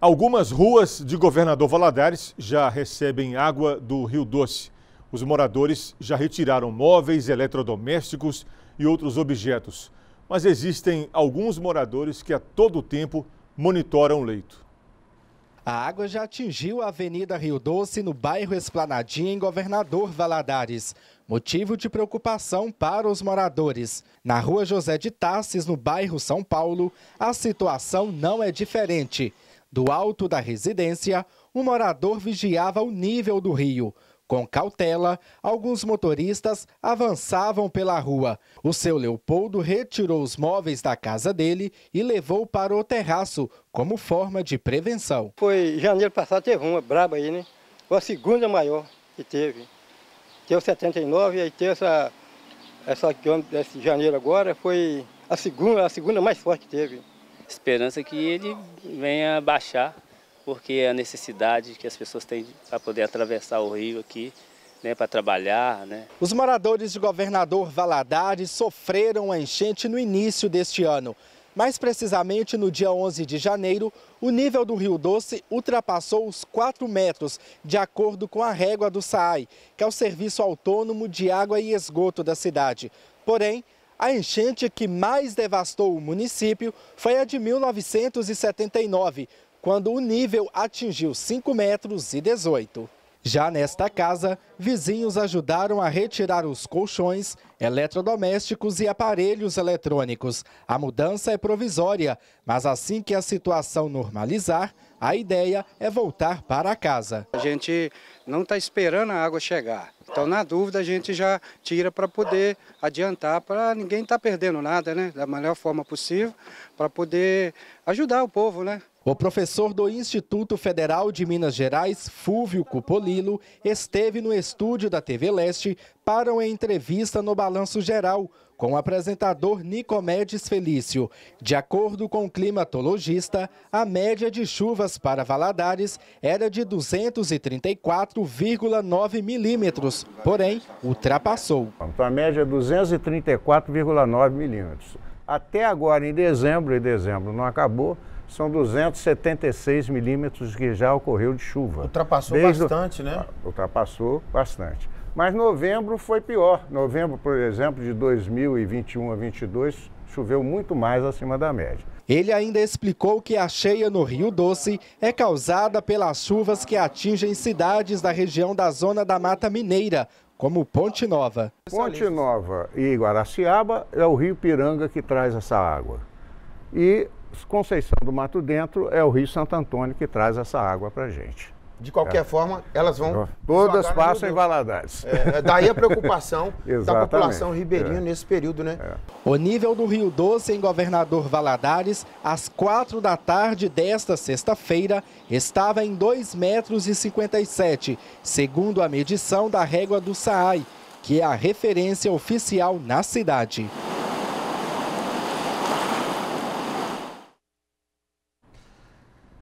Algumas ruas de Governador Valadares já recebem água do Rio Doce. Os moradores já retiraram móveis, eletrodomésticos e outros objetos. Mas existem alguns moradores que a todo tempo monitoram o leito. A água já atingiu a Avenida Rio Doce no bairro Esplanadinha, em Governador Valadares. Motivo de preocupação para os moradores. Na rua José de Tassis, no bairro São Paulo, a situação não é diferente. Do alto da residência, um morador vigiava o nível do rio. Com cautela, alguns motoristas avançavam pela rua. O seu Leopoldo retirou os móveis da casa dele e levou para o terraço, como forma de prevenção. Foi janeiro passado, teve uma braba aí, né? Foi a segunda maior que teve. Teve 79 e aí teve essa, essa que esse janeiro agora, foi a segunda, a segunda mais forte que teve esperança que ele venha baixar, porque a necessidade que as pessoas têm para poder atravessar o rio aqui né, para trabalhar. Né. Os moradores de Governador Valadares sofreram a enchente no início deste ano. Mais precisamente, no dia 11 de janeiro, o nível do Rio Doce ultrapassou os 4 metros, de acordo com a régua do SAAI, que é o Serviço Autônomo de Água e Esgoto da cidade. Porém, a enchente que mais devastou o município foi a de 1979, quando o nível atingiu 5 metros e 18. Já nesta casa, vizinhos ajudaram a retirar os colchões, eletrodomésticos e aparelhos eletrônicos. A mudança é provisória, mas assim que a situação normalizar, a ideia é voltar para casa. A gente não está esperando a água chegar. Então, na dúvida, a gente já tira para poder adiantar, para ninguém estar tá perdendo nada, né? Da melhor forma possível, para poder ajudar o povo, né? O professor do Instituto Federal de Minas Gerais, Fúvio Cupolilo, esteve no estúdio da TV Leste para uma entrevista no Balanço Geral com o apresentador Nicomedes Felício. De acordo com o climatologista, a média de chuvas para Valadares era de 234,9 milímetros, porém ultrapassou. Então, a média é 234,9 milímetros. Até agora, em dezembro, e dezembro não acabou, são 276 milímetros que já ocorreu de chuva. Ultrapassou Desde bastante, o... né? Ah, ultrapassou bastante. Mas novembro foi pior. Novembro, por exemplo, de 2021 a 22, choveu muito mais acima da média. Ele ainda explicou que a cheia no Rio Doce é causada pelas chuvas que atingem cidades da região da zona da Mata Mineira, como Ponte Nova. Ponte Nova e Guaraciaba é o Rio Piranga que traz essa água. E Conceição do Mato Dentro é o Rio Santo Antônio que traz essa água para gente. De qualquer é. forma, elas vão. Todas passam em Valadares. É, é daí a preocupação da população ribeirinha é. nesse período, né? É. O nível do Rio Doce em Governador Valadares, às quatro da tarde desta sexta-feira, estava em 2,57 metros, e 57, segundo a medição da régua do SAAI, que é a referência oficial na cidade.